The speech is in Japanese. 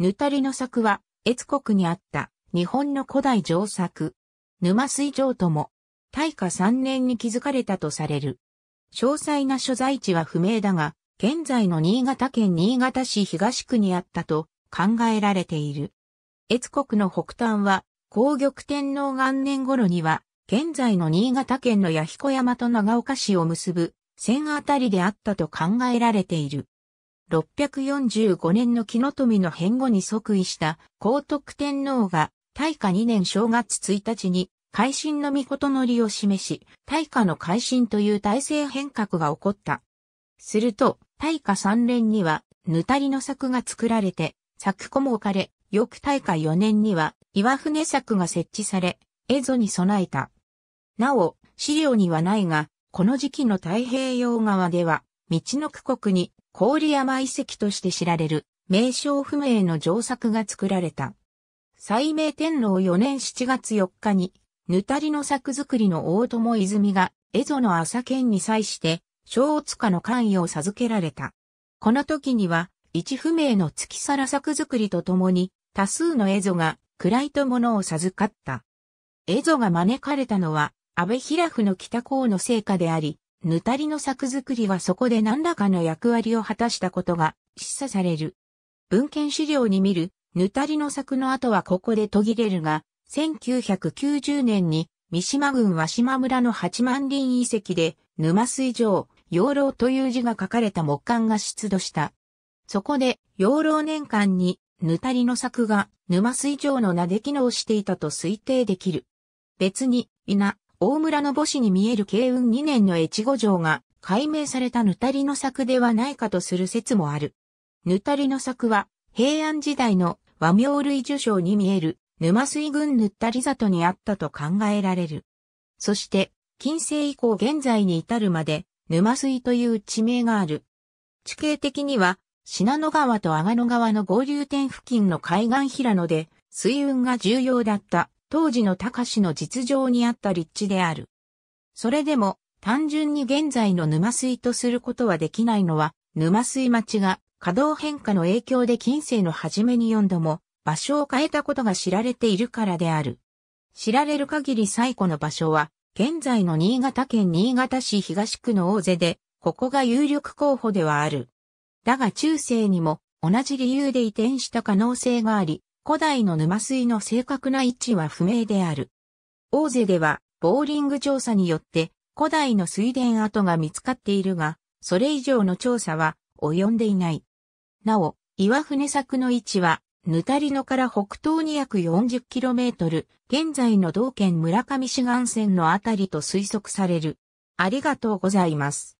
ぬたりの作は、越国にあった日本の古代城作。沼水城とも、大化3年に築かれたとされる。詳細な所在地は不明だが、現在の新潟県新潟市東区にあったと考えられている。越国の北端は、皇玉天皇元年頃には、現在の新潟県の弥彦山と長岡市を結ぶ、線あたりであったと考えられている。645年の木の富の変後に即位した高徳天皇が、大化2年正月1日に、改新の御事のりを示し、大化の改新という体制変革が起こった。すると、大化3年には、ぬたりの作が作られて、柵子も置かれ、翌大化4年には、岩船作が設置され、蝦夷に備えた。なお、資料にはないが、この時期の太平洋側では、道の区国に郡山遺跡として知られる名称不明の城作が作られた。斎明天皇4年7月4日に、ぬたりの作作りの大友泉が、蝦夷の朝県に際して、小塚の関与を授けられた。この時には、一不明の月皿作作りとともに、多数の蝦夷が、暗いと物を授かった。蝦夷が招かれたのは、安倍平府の北港の成果であり、ぬたりの作作りはそこで何らかの役割を果たしたことが示唆される。文献資料に見る、ぬたりの作の後はここで途切れるが、1990年に三島郡和島村の八万林遺跡で、沼水上、養老という字が書かれた木簡が出土した。そこで、養老年間に、ぬたりの作が沼水上の名で機能していたと推定できる。別に、稲、大村の母子に見える慶雲2年の越後城が解明されたぬたりの作ではないかとする説もある。ぬたりの作は平安時代の和名類受賞に見える沼水郡ぬったり里にあったと考えられる。そして近世以降現在に至るまで沼水という地名がある。地形的には信濃川と阿賀野川の合流点付近の海岸平野で水運が重要だった当時の高市の実情にあった立地である。それでも、単純に現在の沼水とすることはできないのは、沼水町が稼働変化の影響で近世の初めに4度も場所を変えたことが知られているからである。知られる限り最古の場所は、現在の新潟県新潟市東区の大勢で、ここが有力候補ではある。だが中世にも同じ理由で移転した可能性があり、古代の沼水の正確な位置は不明である。大勢では、ボーリング調査によって古代の水田跡が見つかっているが、それ以上の調査は及んでいない。なお、岩船作の位置は、ヌタリノから北東に約 40km、現在の道県村上市岸線のあたりと推測される。ありがとうございます。